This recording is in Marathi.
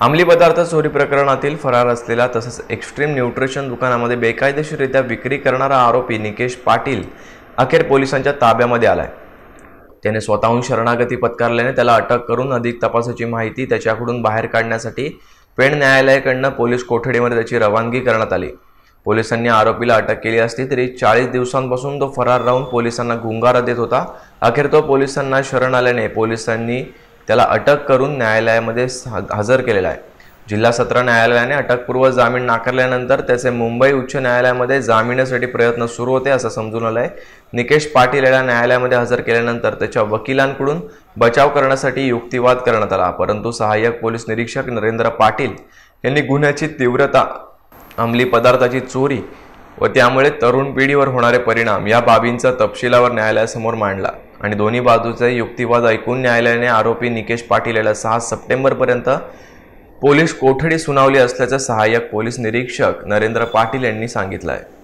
अंमली पदार्थ चोरी प्रकरणातील फरार असलेला तसंच एक्स्ट्रीम न्यूट्रिशन दुकानामध्ये बेकायदेशीररित्या विक्री करणारा आरोपी निकेश पाटील अखेर पोलिसांच्या ताब्यामध्ये आलाय त्याने स्वतःहून शरणागती पत्कारल्याने त्याला अटक करून अधिक तपासाची माहिती त्याच्याकडून बाहेर काढण्यासाठी पेण न्यायालयाकडनं पोलीस कोठडीमध्ये त्याची रवानगी करण्यात आली पोलिसांनी आरोपीला अटक केली असली तरी चाळीस दिवसांपासून तो फरार राहून पोलिसांना गुंगारा देत होता अखेर तो पोलिसांना शरण आल्याने पोलिसांनी त्याला अटक करून न्यायालयामध्ये हजर केलेला आहे जिल्हा सत्र न्यायालयाने अटकपूर्व जामीन नाकारल्यानंतर त्याचे मुंबई उच्च न्यायालयामध्ये जामिनासाठी प्रयत्न सुरू होते असं समजून आलं आहे निकेश पाटील याला न्यायालयामध्ये हजर केल्यानंतर त्याच्या वकिलांकडून बचाव करण्यासाठी युक्तिवाद करण्यात आला परंतु सहाय्यक पोलीस निरीक्षक नरेंद्र पाटील यांनी गुन्ह्याची तीव्रता अंमली पदार्थाची चोरी व त्यामुळे तरुण पिढीवर होणारे परिणाम या बाबींचा तपशिलावर न्यायालयासमोर मांडला आणि दोन्ही बाजूचे युक्तिवाद ऐकून न्यायालयाने आरोपी निकेश पाटील याला सहा सप्टेंबरपर्यंत पोलीस कोठडी सुनावली असल्याचं सहाय्यक पोलीस निरीक्षक नरेंद्र पाटील यांनी सांगितलं आहे